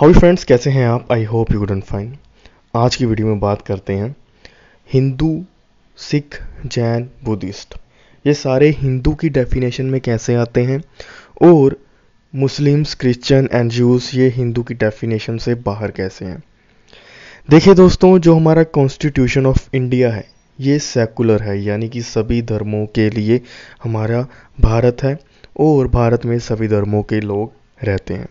how friends कैसे हैं आप I hope you done fine आज की वीडियो में बात करते हैं हिंदू सिख जैन बुद्धिस्ट ये सारे हिंदू की डेफिनेशन में कैसे आते हैं और मुस्लिम्स क्रिश्चियन एंड जूस ये हिंदू की डेफिनेशन से बाहर कैसे हैं देखिए दोस्तों जो हमारा कॉन्स्टिट्यूशन ऑफ इंडिया है ये सेकुलर है यानी कि सभी धर्मों के लिए हमारा भारत है और भारत में सभी धर्मों के लोग रहते हैं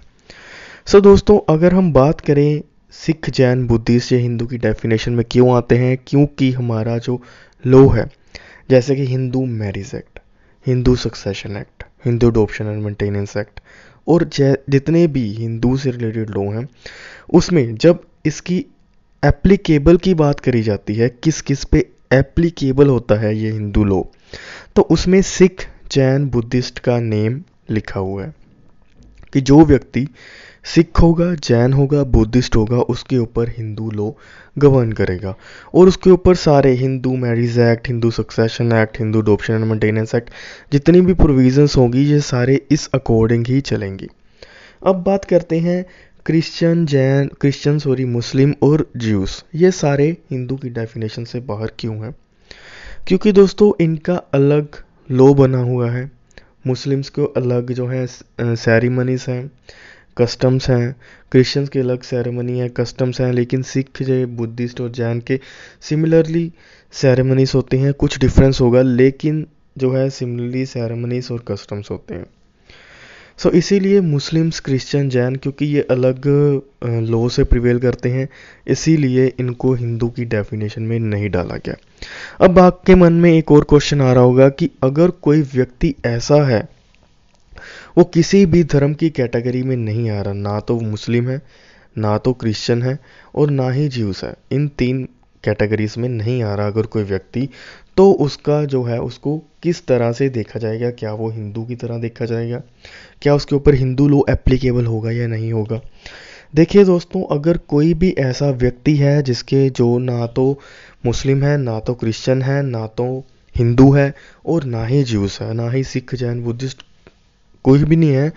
सो so, दोस्तों अगर हम बात करें सिख जैन बुद्धिस्ट या हिंदू की डेफिनेशन में क्यों आते हैं क्योंकि हमारा जो लो है जैसे कि Hindu marriage act Hindu succession act Hindu adoption and maintenance act और जितने भी हिंदू से रिलेटेड लो हैं उसमें जब इसकी एप्लीकेबल की बात करी जाती है किस किस पे एप्लीकेबल होता है ये हिंदू लो तो उसमें सिख जैन बुद्धिस्ट का नेम लिखा हुआ है कि जो व्यक्ति सिख होगा जैन होगा बुद्धिस्ट होगा उसके ऊपर हिंदू लॉ गवर्न करेगा और उसके ऊपर सारे Hindu marriage act Hindu succession act Hindu adoption and maintenance act जितनी भी प्रोविजंस होंगी ये सारे इस अकॉर्डिंग ही चलेंगी अब बात करते हैं Christian Jain Christian sorry Muslim और ज्यूस ये सारे हिंदू की डेफिनेशन से बाहर क्यों हैं क्योंकि दोस्तों इनका अलग लॉ बना हुआ है मुस्लिम्स को अलग जो है सेरेमनीज़ हैं कस्टम्स हैं क्रिश्चियंस के अलग सेरेमनी है कस्टम्स हैं लेकिन सिख जो बुद्धिस्ट और जैन के सिमिलरली सेरेमनीज़ होते हैं कुछ डिफरेंस होगा लेकिन जो है सिमिलरली सेरेमनीज़ और कस्टम्स होते हैं सो so, इसीलिए मुस्लिम्स क्रिश्चियन जैन क्योंकि ये अलग लो से प्रिवेल करते हैं इसीलिए इनको हिंदू की डेफिनेशन में नहीं डाला गया अब आपके मन में एक और क्वेश्चन आ रहा होगा कि अगर कोई व्यक्ति ऐसा है वो किसी भी धर्म की कैटेगरी में नहीं आ रहा ना तो वो मुस्लिम है ना तो क्रिश्चियन है और ना ही ज्यूस है इन तीन कैटेगरीज़ में नहीं आ रहा अगर कोई व्यक्ति तो उसका जो है उसको किस तरह से देखा जाएगा क्या वो हिंदू की तरह देखा जाएगा क्या उसके ऊपर हिंदू लो एप्लीकेबल होगा या नहीं होगा देखिए दोस्तों अगर कोई भी ऐसा व्यक्ति है जिसके जो ना तो मुस्लिम है ना तो क्रिश्चियन है ना तो हिंदू है और ना ही ज्यूस है ना ही सिख जैन बुद्धिस्ट कोई भी नहीं है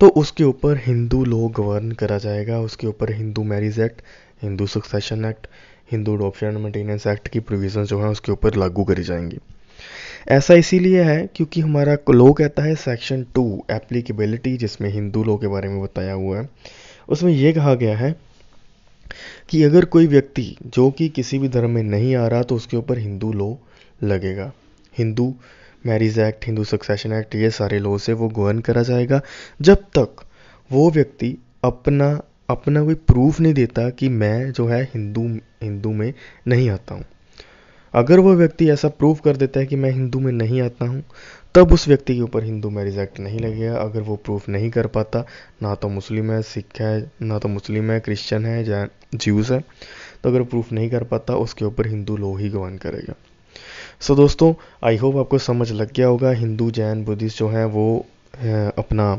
तो उसके ऊपर हिंदू लो गवर्न करा जाएगा उसके ऊपर Hindu marriage act Hindu succession act Hindu adoption and maintenance act की प्रोविज़न जो है उसके ऊपर लागू करी जाएंगी ऐसा इसीलिए है क्योंकि हमारा लो कहता है सेक्शन टू एप्लीकेबिलिटी जिसमें हिंदू लॉ के बारे में बताया हुआ है उसमें यह कहा गया है कि अगर कोई व्यक्ति जो कि किसी भी धर्म में नहीं आ रहा तो उसके ऊपर हिंदू लॉ लगेगा Hindu marriage act Hindu succession act ये सारे लॉ से वो गवर्न करा जाएगा जब तक वो व्यक्ति अपना अपना कोई प्रूफ नहीं देता कि मैं जो है हिंदू हिंदू में नहीं आता हूँ अगर वो व्यक्ति ऐसा प्रूफ कर देता है कि मैं हिंदू में नहीं आता हूँ तब उस व्यक्ति के ऊपर हिंदू मैरिज एक्ट नहीं लगेगा अगर वो प्रूफ नहीं कर पाता ना तो मुस्लिम है सिख है ना तो मुस्लिम है क्रिश्चियन है या ज्यूस है तो अगर प्रूफ नहीं कर पाता उसके ऊपर हिंदू लोग ही गवन करेगा सो so, दोस्तों आई होप आपको समझ लग गया होगा हिंदू जैन बुद्धिस्ट जो हैं वो है, अपना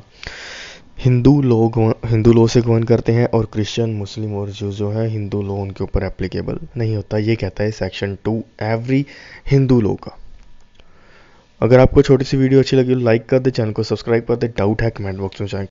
हिंदू लोग हिंदू लोग से गवर्न करते हैं और क्रिश्चियन मुस्लिम और जो जो है हिंदू लोग उनके ऊपर एप्लीकेबल नहीं होता ये कहता है सेक्शन टू एवरी हिंदू लोग का अगर आपको छोटी सी वीडियो अच्छी लगी लाइक कर दे चैनल को सब्सक्राइब कर दे डाउट है कमेंट बॉक्स में जाएँ